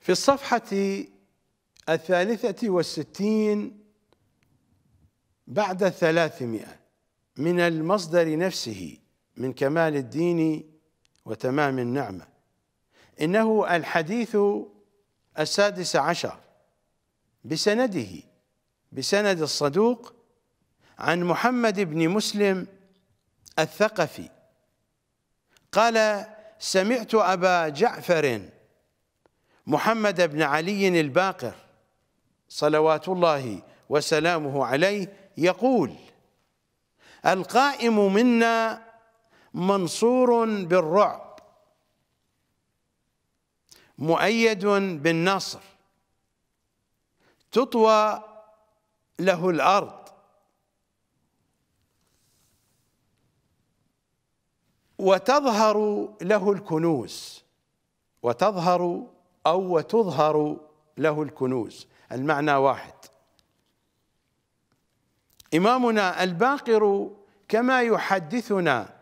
في الصفحة الثالثة والستين بعد الثلاثمائة من المصدر نفسه من كمال الدين وتمام النعمة إنه الحديث السادس عشر بسنده بسند الصدوق عن محمد بن مسلم الثقفي قال سمعت أبا جعفر محمد بن علي الباقر صلوات الله وسلامه عليه يقول القائم منا منصور بالرعب مؤيد بالنصر تطوى له الارض وتظهر له الكنوز وتظهر أو وتظهر له الكنوز المعنى واحد إمامنا الباقر كما يحدثنا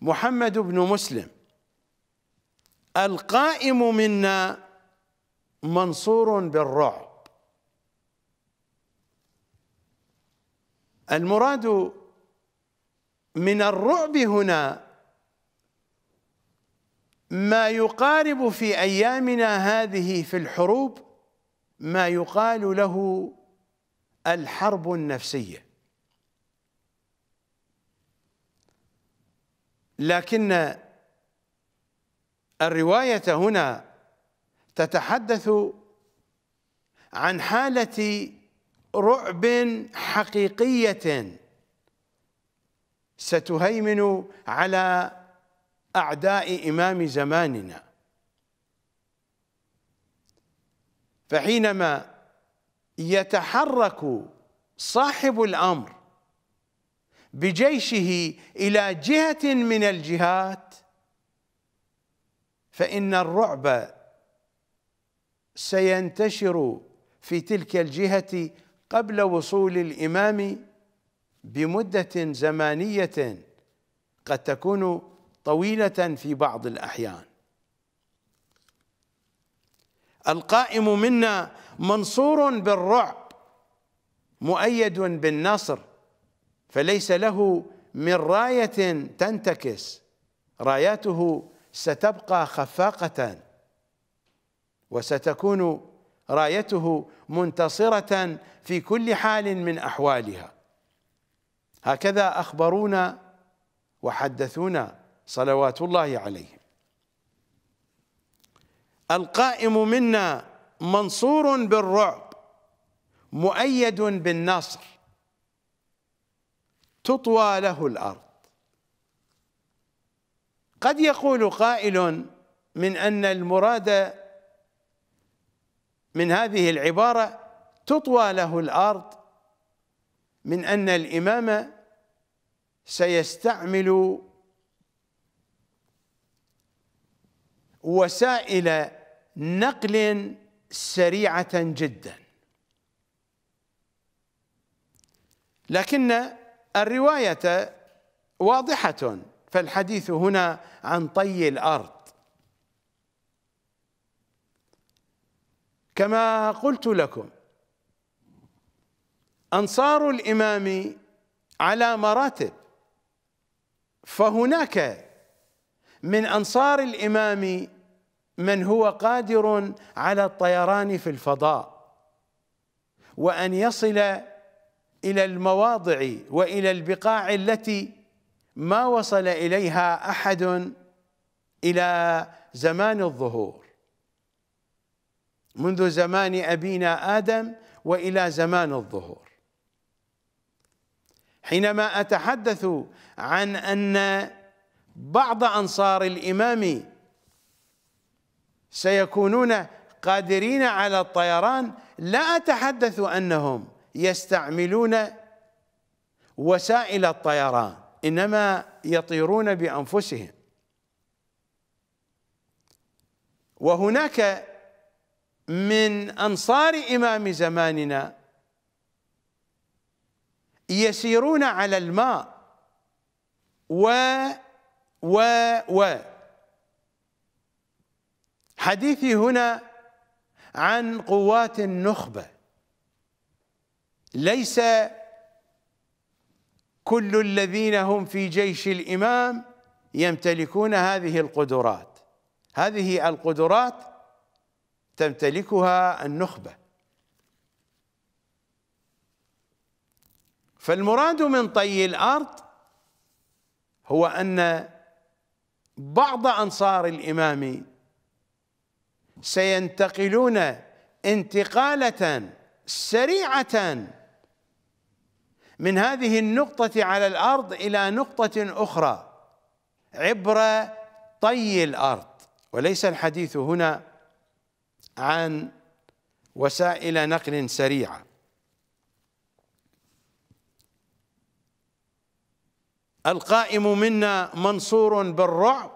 محمد بن مسلم القائم منا منصور بالرعب المراد من الرعب هنا ما يقارب في أيامنا هذه في الحروب ما يقال له الحرب النفسية لكن الرواية هنا تتحدث عن حالة رعب حقيقية ستهيمن على أعداء إمام زماننا فحينما يتحرك صاحب الأمر بجيشه إلى جهة من الجهات فإن الرعب سينتشر في تلك الجهة قبل وصول الإمام بمدة زمانية قد تكون طويلة في بعض الأحيان القائم منا منصور بالرعب مؤيد بالنصر فليس له من راية تنتكس راياته ستبقى خفاقة وستكون رايته منتصرة في كل حال من أحوالها هكذا أخبرونا وحدثونا صلوات الله عليه القائم منا منصور بالرعب مؤيد بالنصر تطوى له الارض قد يقول قائل من ان المراد من هذه العباره تطوى له الارض من ان الامام سيستعمل وسائل نقل سريعة جدا لكن الرواية واضحة فالحديث هنا عن طي الأرض كما قلت لكم أنصار الإمام على مراتب فهناك من انصار الامام من هو قادر على الطيران في الفضاء وان يصل الى المواضع والى البقاع التي ما وصل اليها احد الى زمان الظهور منذ زمان ابينا ادم والى زمان الظهور حينما اتحدث عن ان بعض أنصار الإمام سيكونون قادرين على الطيران لا أتحدث أنهم يستعملون وسائل الطيران إنما يطيرون بأنفسهم وهناك من أنصار إمام زماننا يسيرون على الماء و و و حديثي هنا عن قوات النخبة ليس كل الذين هم في جيش الإمام يمتلكون هذه القدرات هذه القدرات تمتلكها النخبة فالمراد من طي الأرض هو أن بعض انصار الامام سينتقلون انتقاله سريعه من هذه النقطه على الارض الى نقطه اخرى عبر طي الارض وليس الحديث هنا عن وسائل نقل سريعه القائم منا منصور بالرعب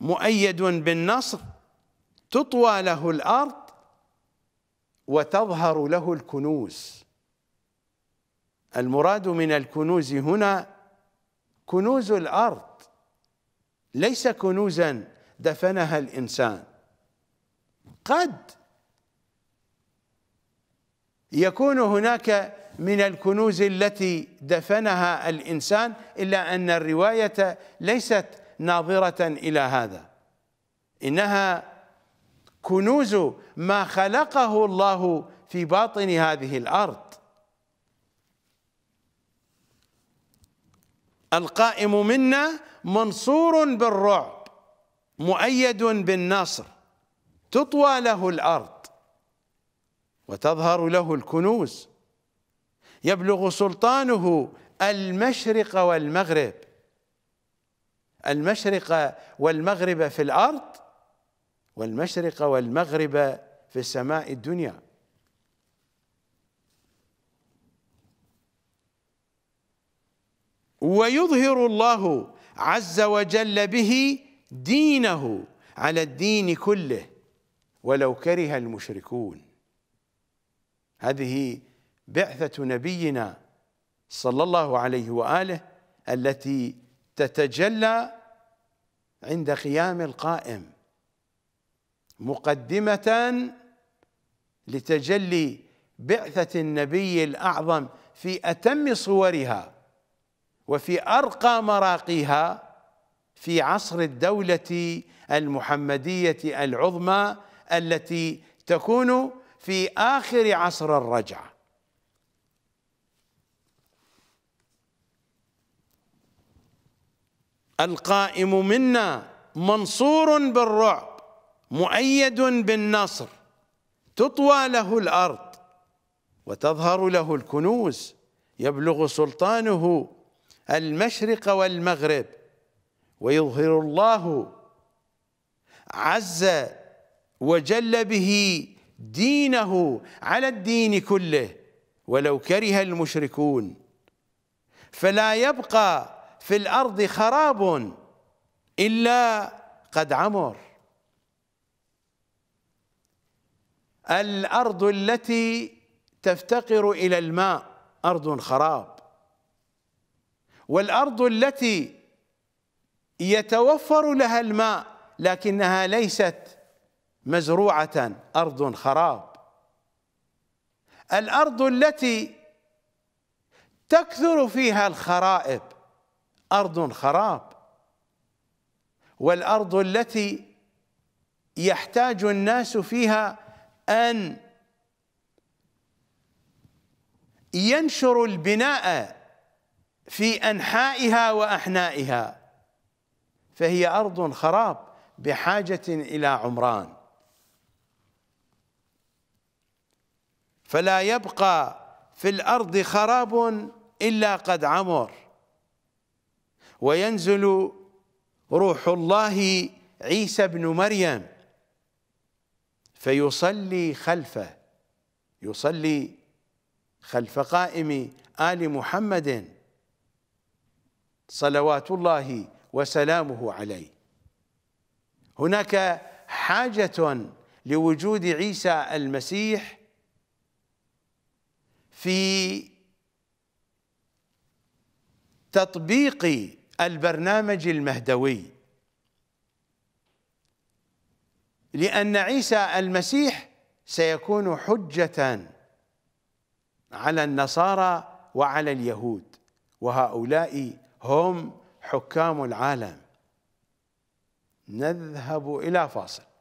مؤيد بالنصر تطوى له الارض وتظهر له الكنوز المراد من الكنوز هنا كنوز الارض ليس كنوزا دفنها الانسان قد يكون هناك من الكنوز التي دفنها الإنسان إلا أن الرواية ليست ناظرة إلى هذا إنها كنوز ما خلقه الله في باطن هذه الأرض القائم منا منصور بالرعب مؤيد بالنصر تطوى له الأرض وتظهر له الكنوز يبلغ سلطانه المشرق والمغرب المشرق والمغرب في الارض والمشرق والمغرب في السماء الدنيا ويظهر الله عز وجل به دينه على الدين كله ولو كره المشركون هذه بعثة نبينا صلى الله عليه وآله التي تتجلى عند قيام القائم مقدمة لتجلي بعثة النبي الأعظم في أتم صورها وفي أرقى مراقيها في عصر الدولة المحمدية العظمى التي تكون في آخر عصر الرجعه القائم منا منصور بالرعب مؤيد بالنصر تطوى له الارض وتظهر له الكنوز يبلغ سلطانه المشرق والمغرب ويظهر الله عز وجل به دينه على الدين كله ولو كره المشركون فلا يبقى في الأرض خراب إلا قد عمر الأرض التي تفتقر إلى الماء أرض خراب والأرض التي يتوفر لها الماء لكنها ليست مزروعة أرض خراب الأرض التي تكثر فيها الخرائب أرض خراب والأرض التي يحتاج الناس فيها أن ينشروا البناء في أنحائها وأحنائها فهي أرض خراب بحاجة إلى عمران فلا يبقى في الأرض خراب إلا قد عمر وينزل روح الله عيسى بن مريم فيصلي خلفه يصلي خلف قائم آل محمد صلوات الله وسلامه عليه هناك حاجة لوجود عيسى المسيح في تطبيق البرنامج المهدوي لأن عيسى المسيح سيكون حجة على النصارى وعلى اليهود وهؤلاء هم حكام العالم نذهب إلى فاصل